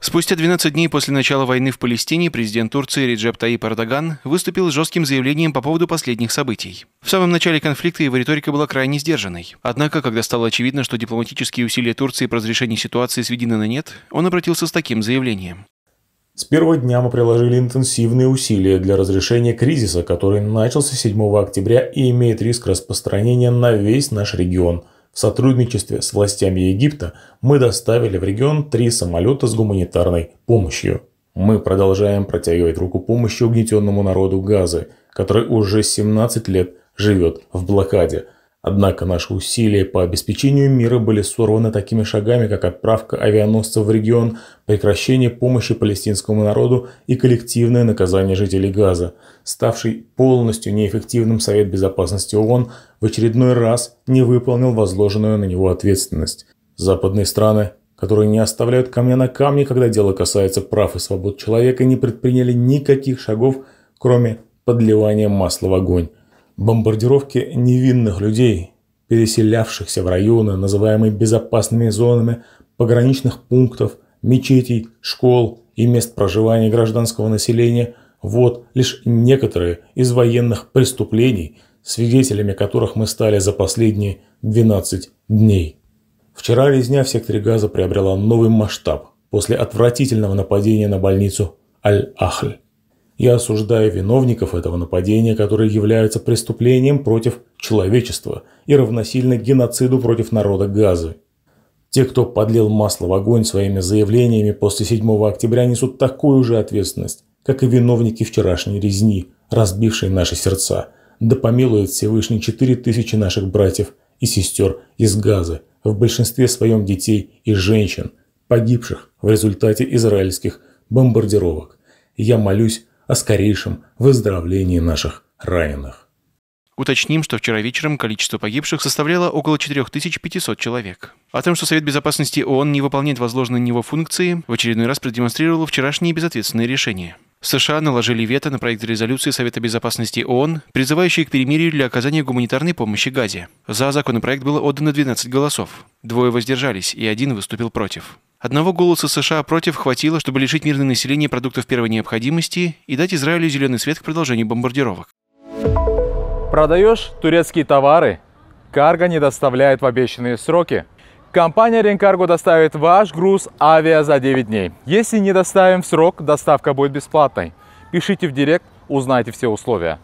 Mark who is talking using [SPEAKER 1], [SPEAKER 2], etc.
[SPEAKER 1] Спустя 12 дней после начала войны в Палестине президент Турции Реджеп Таип Эрдоган выступил с жестким заявлением по поводу последних событий. В самом начале конфликта его риторика была крайне сдержанной. Однако, когда стало очевидно, что дипломатические усилия Турции по разрешению ситуации сведены на нет, он обратился с таким заявлением.
[SPEAKER 2] С первого дня мы приложили интенсивные усилия для разрешения кризиса, который начался 7 октября и имеет риск распространения на весь наш регион – в сотрудничестве с властями Египта мы доставили в регион три самолета с гуманитарной помощью. Мы продолжаем протягивать руку помощи угнетенному народу Газы, который уже 17 лет живет в блокаде – Однако наши усилия по обеспечению мира были сорваны такими шагами, как отправка авианосцев в регион, прекращение помощи палестинскому народу и коллективное наказание жителей Газа. Ставший полностью неэффективным Совет Безопасности ООН в очередной раз не выполнил возложенную на него ответственность. Западные страны которые не оставляют камня на камне, когда дело касается прав и свобод человека, не предприняли никаких шагов, кроме подливания масла в огонь. Бомбардировки невинных людей, переселявшихся в районы, называемые безопасными зонами, пограничных пунктов, мечетей, школ и мест проживания гражданского населения – вот лишь некоторые из военных преступлений, свидетелями которых мы стали за последние 12 дней. Вчера резня в секторе газа приобрела новый масштаб после отвратительного нападения на больницу Аль-Ахль. Я осуждаю виновников этого нападения, которые являются преступлением против человечества и равносильно геноциду против народа Газы. Те, кто подлил масло в огонь своими заявлениями после 7 октября, несут такую же ответственность, как и виновники вчерашней резни, разбившей наши сердца. Да помилует Всевышний 4000 наших братьев и сестер из Газы, в большинстве своем детей и женщин, погибших в результате израильских бомбардировок. Я молюсь о скорейшем выздоровлении наших раненых.
[SPEAKER 1] Уточним, что вчера вечером количество погибших составляло около 4500 человек. О том, что Совет Безопасности ООН не выполняет возложенные на него функции, в очередной раз продемонстрировало вчерашнее безответственное решение. США наложили вето на проект резолюции Совета Безопасности ООН, призывающий к перемирию для оказания гуманитарной помощи Газе. За законопроект было отдано 12 голосов. Двое воздержались, и один выступил против. Одного голоса США против хватило, чтобы лишить мирное население продуктов первой необходимости и дать Израилю зеленый свет к продолжению бомбардировок.
[SPEAKER 2] Продаешь турецкие товары? Карго не доставляет в обещанные сроки. Компания Ренкарго доставит ваш груз авиа за 9 дней. Если не доставим в срок, доставка будет бесплатной. Пишите в директ, узнайте все условия.